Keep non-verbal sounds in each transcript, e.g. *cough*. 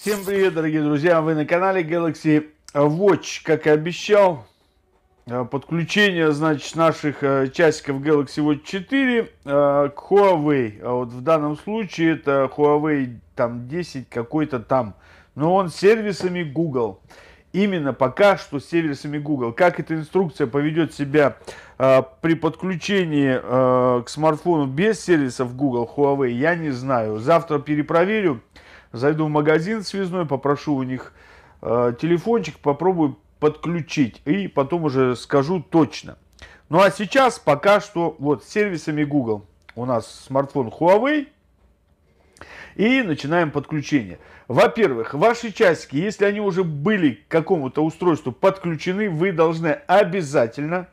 Всем привет, дорогие друзья! Вы на канале Galaxy Watch, как и обещал. Э, подключение, значит, наших э, часиков Galaxy Watch 4 э, к Huawei. А вот в данном случае это Huawei там 10 какой-то там. Но он с сервисами Google. Именно пока что с сервисами Google. Как эта инструкция поведет себя при подключении к смартфону без сервисов Google Huawei, я не знаю. Завтра перепроверю зайду в магазин связной, попрошу у них э, телефончик, попробую подключить и потом уже скажу точно. Ну а сейчас пока что вот с сервисами Google у нас смартфон Huawei и начинаем подключение. Во-первых, ваши часики, если они уже были к какому-то устройству подключены, вы должны обязательно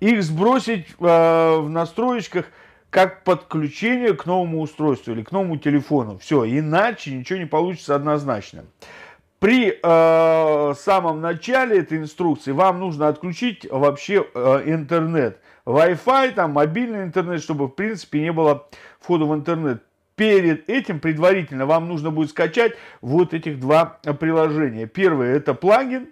их сбросить э, в настроечках – как подключение к новому устройству или к новому телефону. Все, иначе ничего не получится однозначно. При э, самом начале этой инструкции вам нужно отключить вообще э, интернет. Wi-Fi, там, мобильный интернет, чтобы, в принципе, не было входа в интернет. Перед этим предварительно вам нужно будет скачать вот этих два приложения. Первое это плагин,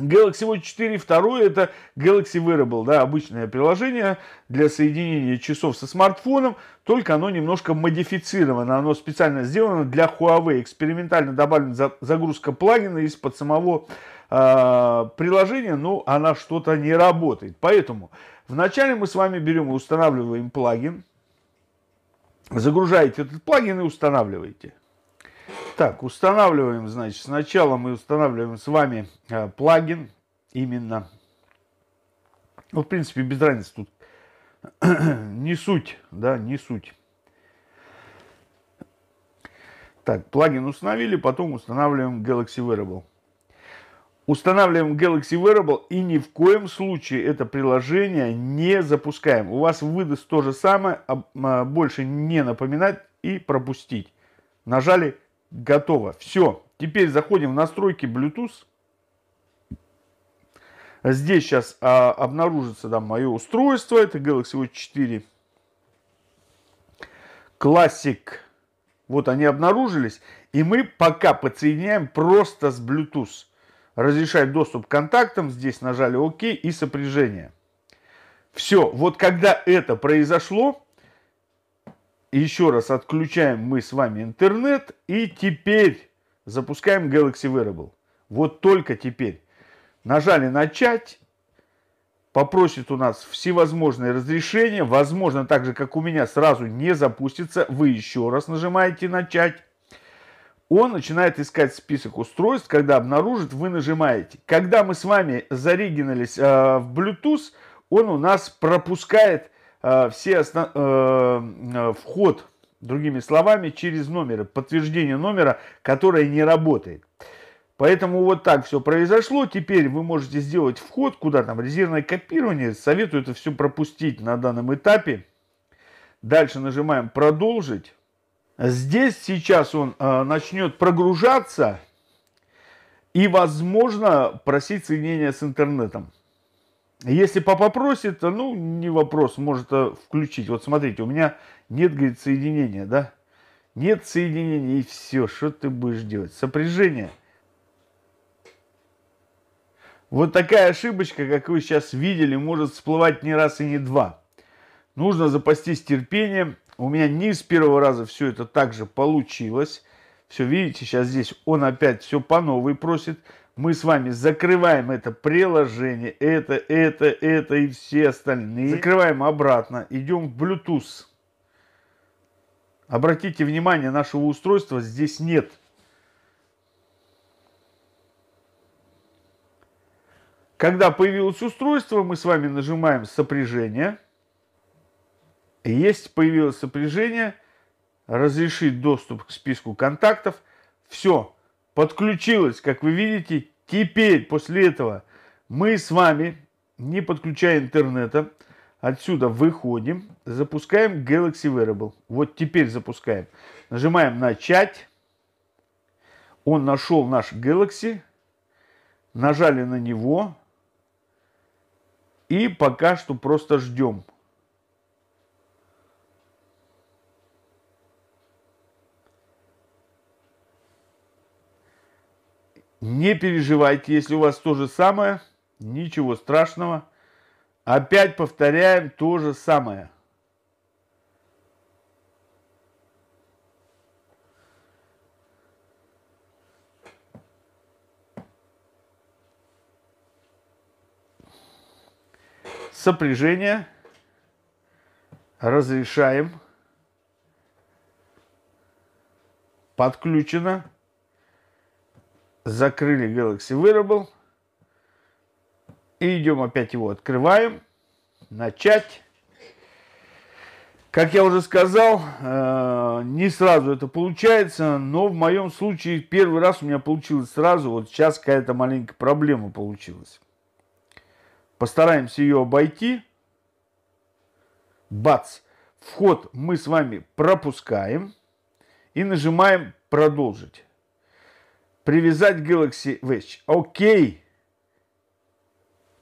Galaxy Watch 4, второе это Galaxy Wearable, да, обычное приложение для соединения часов со смартфоном, только оно немножко модифицировано, оно специально сделано для Huawei, экспериментально добавлена загрузка плагина из-под самого э, приложения, но ну, она что-то не работает, поэтому вначале мы с вами берем и устанавливаем плагин, загружаете этот плагин и устанавливаете. Так, устанавливаем, значит, сначала мы устанавливаем с вами э, плагин именно. Ну, в принципе, без разницы тут. *clears throat* не суть, да, не суть. Так, плагин установили, потом устанавливаем Galaxy Wearable. Устанавливаем Galaxy Wearable и ни в коем случае это приложение не запускаем. У вас выдаст то же самое, а больше не напоминать и пропустить. Нажали Готово. Все. Теперь заходим в настройки Bluetooth. Здесь сейчас а, обнаружится да, мое устройство. Это Galaxy Watch 4 Classic. Вот они обнаружились. И мы пока подсоединяем просто с Bluetooth. Разрешать доступ к контактам. Здесь нажали ОК и сопряжение. Все. Вот когда это произошло, еще раз отключаем мы с вами интернет и теперь запускаем Galaxy Wearable. Вот только теперь. Нажали начать, попросит у нас всевозможные разрешения, возможно, так же, как у меня, сразу не запустится, вы еще раз нажимаете начать. Он начинает искать список устройств, когда обнаружит, вы нажимаете. Когда мы с вами зарегинались э, в Bluetooth, он у нас пропускает э, все осно- э, Э, вход, другими словами, через номер подтверждение номера, которое не работает. Поэтому вот так все произошло. Теперь вы можете сделать вход куда там, резервное копирование. Советую это все пропустить на данном этапе. Дальше нажимаем «Продолжить». Здесь сейчас он э, начнет прогружаться и, возможно, просить соединения с интернетом. Если папа просит, ну, не вопрос, может а включить. Вот смотрите, у меня нет, говорит, соединения, да? Нет соединения, и все, что ты будешь делать? Сопряжение. Вот такая ошибочка, как вы сейчас видели, может всплывать не раз и не два. Нужно запастись терпением. У меня не с первого раза все это также получилось. Все, видите, сейчас здесь он опять все по новой просит мы с вами закрываем это приложение, это, это, это и все остальные. Закрываем обратно, идем в Bluetooth. Обратите внимание, нашего устройства здесь нет. Когда появилось устройство, мы с вами нажимаем сопряжение. Есть появилось сопряжение, разрешить доступ к списку контактов. Все, подключилась, как вы видите, теперь после этого мы с вами, не подключая интернета, отсюда выходим, запускаем Galaxy Wearable. Вот теперь запускаем. Нажимаем «Начать». Он нашел наш Galaxy. Нажали на него. И пока что просто ждем. Не переживайте, если у вас то же самое, ничего страшного. Опять повторяем то же самое. Сопряжение разрешаем. Подключено. Закрыли Galaxy Wearable. И идем опять его открываем. Начать. Как я уже сказал, э, не сразу это получается, но в моем случае первый раз у меня получилось сразу, вот сейчас какая-то маленькая проблема получилась. Постараемся ее обойти. Бац! Вход мы с вами пропускаем и нажимаем «Продолжить» привязать Galaxy Watch. Окей.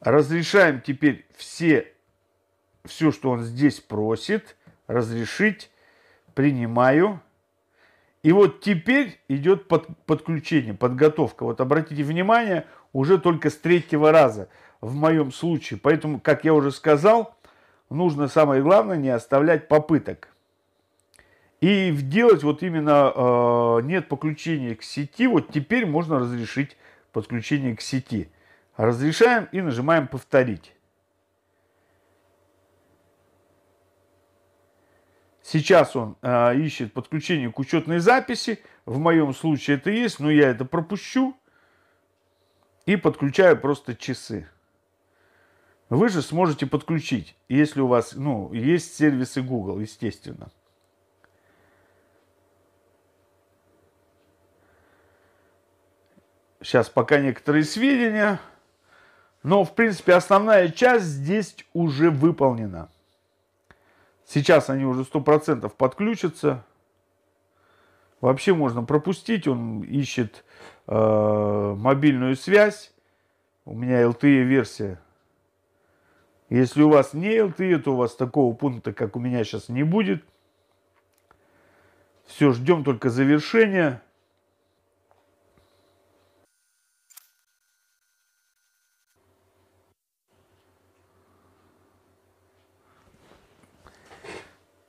Разрешаем теперь все, все, что он здесь просит, разрешить. Принимаю. И вот теперь идет под, подключение, подготовка. Вот обратите внимание, уже только с третьего раза в моем случае. Поэтому, как я уже сказал, нужно самое главное не оставлять попыток. И делать вот именно э, нет подключения к сети, вот теперь можно разрешить подключение к сети. Разрешаем и нажимаем повторить. Сейчас он э, ищет подключение к учетной записи. В моем случае это есть, но я это пропущу. И подключаю просто часы. Вы же сможете подключить, если у вас ну, есть сервисы Google, естественно. сейчас пока некоторые сведения, но, в принципе, основная часть здесь уже выполнена. Сейчас они уже 100% подключатся. Вообще можно пропустить, он ищет э, мобильную связь. У меня LTE версия. Если у вас не LTE, то у вас такого пункта, как у меня сейчас, не будет. Все, ждем только завершения.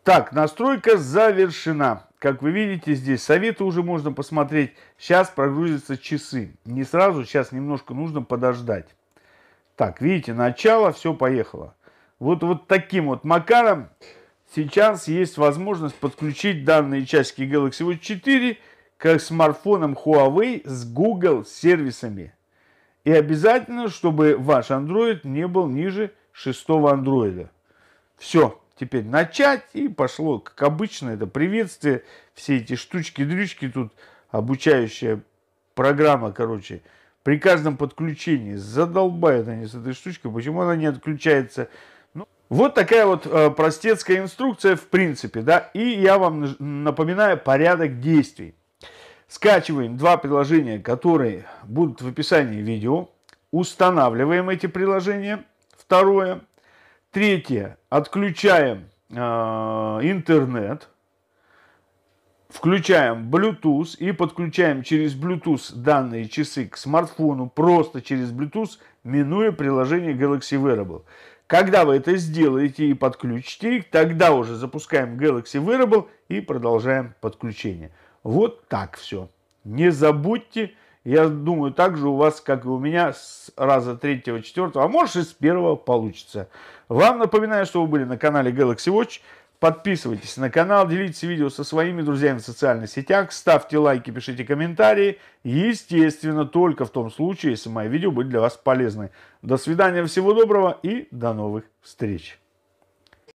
Так, настройка завершена. Как вы видите, здесь советы уже можно посмотреть. Сейчас прогрузятся часы. Не сразу, сейчас немножко нужно подождать. Так, видите, начало, все, поехало. Вот, вот таким вот макаром сейчас есть возможность подключить данные часики Galaxy Watch 4 к смартфонам Huawei с Google сервисами. И обязательно, чтобы ваш Android не был ниже шестого андроида. Все теперь начать. И пошло, как обычно, это приветствие, все эти штучки-дрючки тут, обучающая программа, короче, при каждом подключении. Задолбают они с этой штучкой, почему она не отключается. Ну, вот такая вот э, простецкая инструкция в принципе, да, и я вам напоминаю порядок действий. Скачиваем два приложения, которые будут в описании видео, устанавливаем эти приложения. Второе, Третье. Отключаем э, интернет. Включаем Bluetooth и подключаем через Bluetooth данные часы к смартфону, просто через Bluetooth, минуя приложение Galaxy Wearable. Когда вы это сделаете и подключите их, тогда уже запускаем Galaxy Wearable и продолжаем подключение. Вот так все. Не забудьте, я думаю, так же у вас, как и у меня, с раза третьего, четвертого, а может и с первого получится. Вам напоминаю, что вы были на канале Galaxy Watch. Подписывайтесь на канал, делитесь видео со своими друзьями в социальных сетях, ставьте лайки, пишите комментарии. Естественно, только в том случае, если мои видео будут для вас полезны. До свидания, всего доброго и до новых встреч.